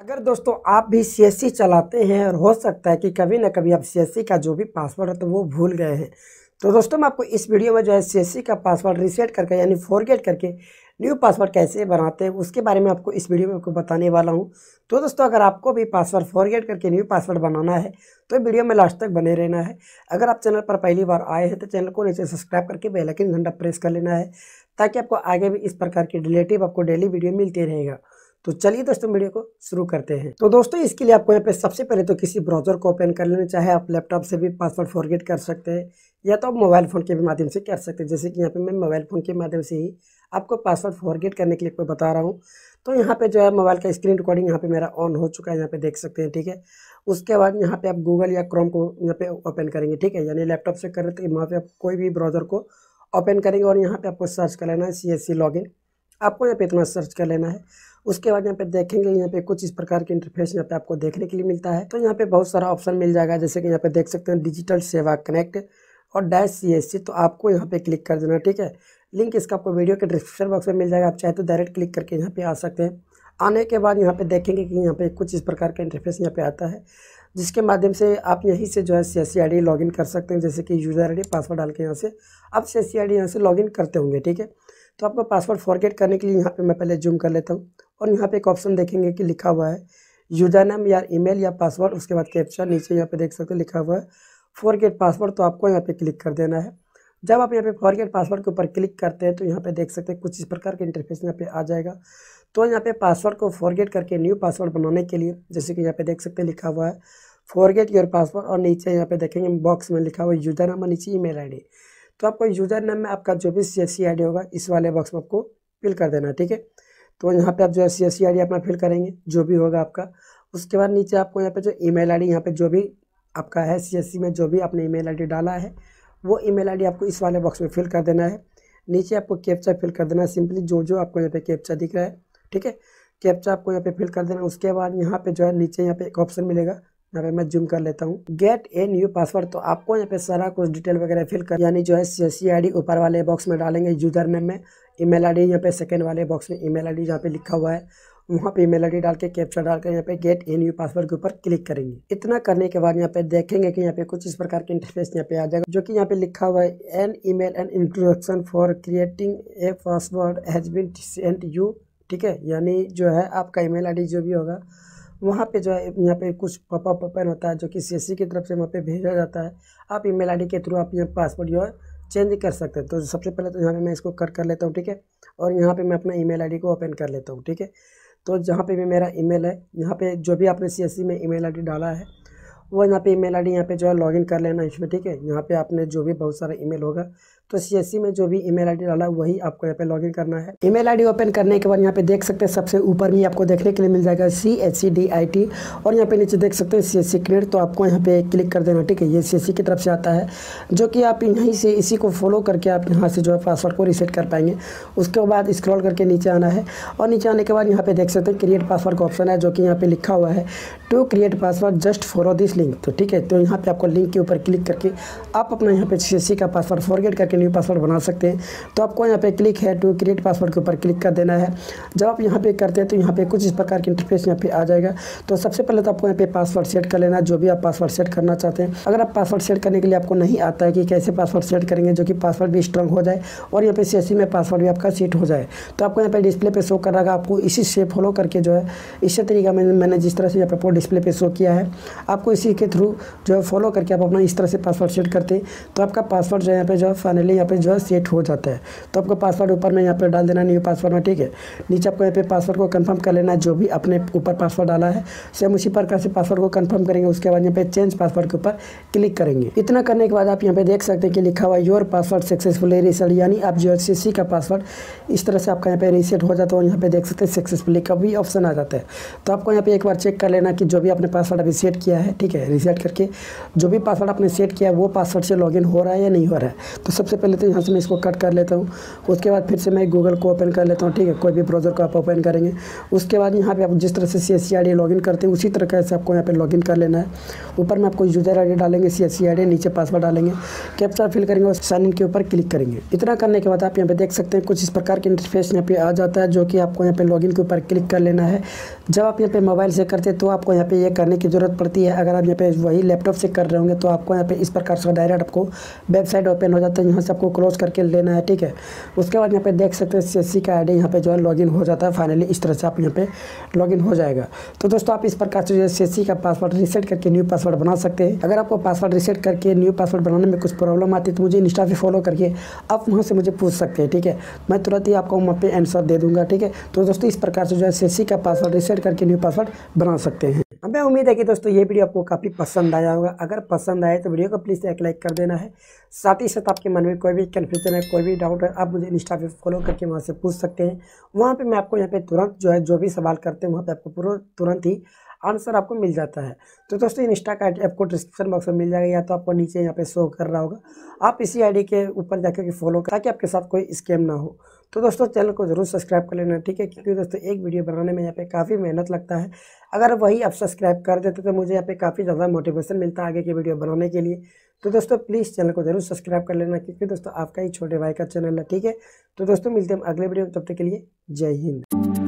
अगर दोस्तों आप भी सी चलाते हैं और हो सकता है कि कभी ना कभी आप सी का जो भी पासवर्ड है तो वो भूल गए हैं तो दोस्तों मैं आपको इस वीडियो में जो है सी का पासवर्ड रिसेट करके यानी फॉरगेट करके न्यू पासवर्ड कैसे बनाते हैं उसके बारे में आपको इस वीडियो में आपको बताने वाला हूं तो दोस्तों अगर आपको भी पासवर्ड फॉरगेट करके न्यू पासवर्ड बनाना है तो वीडियो में लास्ट तक बने रहना है अगर आप चैनल पर पहली बार आए हैं तो चैनल को नीचे सब्सक्राइब करके बेलकिन घंटा प्रेस कर लेना है ताकि आपको आगे भी इस प्रकार की रिलेटिव आपको डेली वीडियो मिलती रहेगा तो चलिए दोस्तों वीडियो को शुरू करते हैं तो दोस्तों इसके लिए आपको यहाँ पे सबसे पहले तो किसी ब्राउजर को ओपन कर लेना चाहे आप लैपटॉप से भी पासवर्ड फॉरगेट कर सकते हैं या तो आप मोबाइल फ़ोन के भी माध्यम से कर सकते हैं जैसे कि यहाँ पे मैं मोबाइल फ़ोन के माध्यम से ही आपको पासवर्ड फॉरगेट करने के लिए कोई बता रहा हूँ तो यहाँ पे जो है मोबाइल का स्क्रीन रिकॉर्डिंग यहाँ पे मेरा ऑन हो चुका है यहाँ पे देख सकते हैं ठीक है उसके बाद यहाँ पे आप गूगल या क्रोम को यहाँ पे ओपन करेंगे ठीक है यानी लैपटॉप से कर रहे थे वहाँ पे आप कोई भी ब्राउजर को ओपन करेंगे और यहाँ पे आपको सर्च कर लेना है सी एस सी इन आपको यहाँ पे इतना सर्च कर लेना है उसके बाद यहाँ पे देखेंगे यहाँ पे कुछ इस प्रकार के इंटरफेस यहाँ पे आपको देखने के लिए मिलता है तो यहाँ पे बहुत सारा ऑप्शन मिल जाएगा जैसे कि यहाँ पे देख सकते हैं डिजिटल सेवा कनेक्ट और डैश सी तो आपको यहाँ पे क्लिक कर देना ठीक है लिंक इसका आपको वीडियो के डिस्क्रिप्शन बॉक्स में मिल जाएगा आप चाहे तो डायरेक्ट क्लिक करके यहाँ पे आ सकते हैं आने के बाद यहाँ पे देखेंगे कि यहाँ पे कुछ इस प्रकार का इंटरफेस यहाँ पे आता है जिसके माध्यम से आप यहीं से जो है सी एस आई लॉगिन कर सकते हैं जैसे कि यूज़र आई पासवर्ड डाल के यहाँ से आप सी एस आई यहाँ से लॉगिन करते होंगे ठीक है तो आपका पासवर्ड फॉरगेट करने के लिए यहाँ पे मैं पहले जूम कर लेता हूँ और यहाँ पे एक ऑप्शन देखेंगे कि लिखा हुआ है यूजर नेम या ईमेल या पासवर्ड उसके बाद कैप्चा नीचे यहाँ पे देख सकते हो लिखा हुआ है फॉरगेट पासवर्ड तो आपको यहाँ पे क्लिक कर देना है जब आप यहाँ पे फॉरगेट पासवर्ड के ऊपर क्लिक करते हैं तो यहाँ पे देख सकते हैं कुछ इस प्रकार के इंटरफेस यहाँ पे आ जाएगा तो यहाँ पे पासवर्ड को फॉरगेट करके न्यू पासवर्ड बनाने के लिए जैसे कि यहाँ पे देख सकते हैं लिखा हुआ है फॉरगेट योर पासवर्ड और नीचे यहाँ पे देखेंगे बॉक्स में लिखा हुआ यूजर और नीचे ई मेल तो आपको यूज़र नेम में आपका जो भी सी सी आई डी होगा इस वाले बॉक्स में आपको फिल कर देना ठीक है तो यहाँ पे आप जो है सी सी आई डी अपना फिल करेंगे जो भी होगा आपका उसके बाद नीचे आपको यहाँ पे जो ईमेल आईडी यहाँ पे जो भी आपका है सी में जो भी आपने ईमेल आईडी डाला है वो ईमेल आईडी आपको इस वाले बॉक्स में फिल कर देना है नीचे आपको कैप्चा फिल कर देना है सिंपली जो जो आपको यहाँ पे कैप्चा दिख रहा है ठीक है कैप्चा आपको यहाँ पे फिल कर देना उसके बाद यहाँ पे जो है नीचे यहाँ पे एक ऑप्शन मिलेगा यहाँ पे मैं जूम कर लेता हूँ गेट ए न्यू पासवर्ड तो आपको यहाँ पे सारा कुछ डिटेल वगैरह फिल कर यानी जो है सी आई डी ऊपर वाले बॉक्स में डालेंगे यूजर नेम में ईमेल आईडी यहाँ पे सेकंड वाले बॉक्स में ईमेल आईडी आई पे लिखा हुआ है वहाँ पे ईमेल आईडी डाल के कैप्चर डाल यहाँ पे गेट ए न्यू पासवर्ड के ऊपर क्लिक करेंगे इतना करने के बाद यहाँ पे देखेंगे कि यहाँ पे कुछ इस प्रकार के इंटरफेस यहाँ पे आ जाएगा जो कि यहाँ पे लिखा हुआ है an email and introduction for creating a password has been sent you ठीक है यानी जो है आपका ईमेल आईडी जो भी होगा वहाँ पे जो है यहाँ पे कुछ पॉपअप ओपन होता है जो कि सी e की तरफ से वहाँ पे भेजा जाता है आप ईमेल आईडी के थ्रू आप यहाँ पासवर्ड जो है चेंज कर सकते हैं तो सबसे पहले तो यहाँ पे मैं इसको कट कर लेता हूँ ठीक है और यहाँ पे मैं अपना ईमेल आईडी को ओपन कर लेता हूँ ठीक है तो जहाँ पे भी मेरा ई है यहाँ पर जो भी आपने सी e में ई मेल डाला है वो यहाँ पे ईमेल आईडी यहाँ पे जो है लॉगिन कर लेना इसमें ठीक है यहाँ पे आपने जो भी बहुत सारा ईमेल होगा तो सी में जो भी ईमेल आईडी डाला वही आपको यहाँ पे लॉगिन करना है ईमेल आईडी ओपन करने के बाद यहाँ पे देख सकते हैं सबसे ऊपर में आपको देखने के लिए मिल जाएगा C H C D I T और यहाँ पे नीचे देख सकते हैं सी एस सी तो आपको यहाँ पे क्लिक कर देना ठीक है ये सी एस सी की तरफ से आता है जो कि आप यहीं से इसी को फॉलो करके आप यहाँ से जो है पासवर्ड को रिसेट कर पाएंगे उसके बाद स्क्रॉल करके नीचे आना है और नीचे आने के बाद यहाँ पे देख सकते हैं क्रिएट पासवर्ड का ऑप्शन है जो कि यहाँ पे लिखा हुआ है to create password just follow this link तो ठीक है तो यहाँ पे आपको लिंक के ऊपर क्लिक करके आप अपना यहाँ पे सी का पासवर्ड फॉरगेट करके आपके न्यू पासवर्ड बना सकते हैं तो आपको यहाँ पे क्लिक है टू क्रिएट पासवर्ड के ऊपर क्लिक कर देना है जब आप यहाँ पे करते हैं तो यहाँ पे कुछ इस प्रकार की इंटरफेस यहाँ पे आ जाएगा तो सबसे पहले तो आपको यहाँ पे पासवर्ड सेट कर लेना है जो भी आप पासवर्ड सेट करना चाहते हैं अगर आप पासवर्ड सेट करने के लिए आपको नहीं आता है कि कैसे पासवर्ड सेट करेंगे जो कि पासवर्ड भी स्ट्रॉन्ग हो जाए और यहाँ पे सी में पासवर्ड भी आपका सेट हो जाए तो आपको यहाँ पे डिस्प्ले पे शो कर रहा आपको इसी से फॉलो करके जो है इसी तरीका में मैंने जिस तरह से यहाँ पर डिस्प्ले पे शो किया है आपको इसी के थ्रू जो है फॉलो करके आप अपना इस तरह से पासवर्ड सेट करते हैं तो आपका पासवर्ड जो है यहाँ पे जो है फाइनली पहले यहाँ पे जो है सेट हो जाता है तो आपको पासवर्ड ऊपर में यहाँ पे डाल देना न्यू पासवर्ड में ठीक है नीचे आपको यहाँ पे पासवर्ड को कंफर्म कर लेना जो भी अपने ऊपर पासवर्ड डाला है सेम उसी प्रकार से पासवर्ड को कंफर्म करेंगे उसके बाद यहाँ पे चेंज पासवर्ड के ऊपर क्लिक करेंगे इतना करने के बाद आप यहाँ पे देख सकते हैं कि लिखा हुआ योर पासवर्ड सक्सेसफुली रिसेट यानी आप जो है का पासवर्ड इस तरह से आपका यहाँ पे रिसेट हो जाता है और यहाँ पे देख सकते हैं सक्सेसफुली का भी ऑप्शन आ जाता है तो आपको यहाँ पे एक बार चेक कर लेना कि जो भी आपने पासवर्ड अभी सेट किया है ठीक है रिसेट करके जो भी पासवर्ड आपने सेट किया है वो पासवर्ड से लॉग हो रहा है या नहीं हो रहा है तो सबसे सबसे पहले तो यहाँ से मैं इसको कट कर लेता हूँ उसके बाद फिर से मैं गूगल को ओपन कर लेता हूँ ठीक है कोई भी ब्राउज़र को आप ओपन करेंगे उसके बाद यहाँ पे आप जिस तरह से सी एस लॉगिन करते हैं उसी तरह से आपको यहाँ पे लॉगिन कर लेना है ऊपर में आपको यूज़र आई डालेंगे सी एस नीचे पासवर्ड डालेंगे कैप्चा फिल करेंगे और साइन इन के ऊपर क्लिक करेंगे इतना करने के बाद आप यहाँ पर देख सकते हैं कुछ इस प्रकार के इंटरफेस यहाँ पर आ जाता है जो कि आपको यहाँ पर लॉगिन के ऊपर क्लिक कर लेना है जब आप यहाँ पर मोबाइल से करते तो आपको यहाँ पर यह करने की ज़रूरत पड़ती है अगर आप यहाँ पर वही लैपटॉप से कर रहे होंगे तो आपको यहाँ पर इस प्रकार से डायरेक्ट आपको वेबसाइट ओपन हो जाता है यहाँ आपको क्लोज करके लेना है ठीक है उसके बाद यहाँ पे देख सकते हैं सी का आई यहाँ पे जो है लॉगिन हो जाता है फाइनली इस तरह से आप यहाँ पे लॉगिन हो जाएगा तो दोस्तों आप इस प्रकार से जो है सी का पासवर्ड रिसेट करके न्यू पासवर्ड बना सकते हैं अगर आपको पासवर्ड रिसेट करके न्यू पासवर्ड बनाने में कुछ प्रॉब्लम आती है तो मुझे इंस्टा पर फॉलो करके आप वहाँ से मुझे पूछ सकते हैं ठीक है मैं तुरंत ही आपको वहाँ पर आंसर दे दूँगा ठीक है तो दोस्तों इस प्रकार से जो है सी का पासवर्ड रिसेट करके न्यू पासवर्ड बना सकते हैं मैं उम्मीद है कि दोस्तों ये वीडियो आपको काफ़ी पसंद आया होगा अगर पसंद आए तो वीडियो को प्लीज़ एक लाइक कर देना है साथ ही साथ आपके मन में कोई भी कन्फ्यूजन है कोई भी डाउट है आप मुझे इंस्टा पे फॉलो करके वहाँ से पूछ सकते हैं वहाँ पर मैं आपको यहाँ पर तुरंत जो है जो भी सवाल करते हैं वहाँ पर आपको पूरा तुरंत ही आंसर आपको मिल जाता है तो दोस्तों इंस्टा का आपको डिस्क्रिप्शन बॉक्स में मिल जाएगा या तो आपको नीचे यहाँ पे शो कर रहा होगा आप इसी आईडी के ऊपर जाकर के फॉलो कर ताकि आपके साथ कोई स्कैम ना हो तो दोस्तों चैनल को जरूर सब्सक्राइब कर लेना ठीक है क्योंकि दोस्तों एक वीडियो बनाने में यहाँ पे काफ़ी मेहनत लगता है अगर वही आप सब्सक्राइब कर देते तो मुझे यहाँ पे काफ़ी ज़्यादा मोटिवेशन मिलता है आगे की वीडियो बनाने के लिए तो दोस्तों प्लीज़ चैनल को जरूर सब्सक्राइब कर लेना क्योंकि दोस्तों आपका ही छोटे भाई का चैनल है ठीक है तो दोस्तों मिलते हैं अगले वीडियो में तब तक के लिए जय हिंद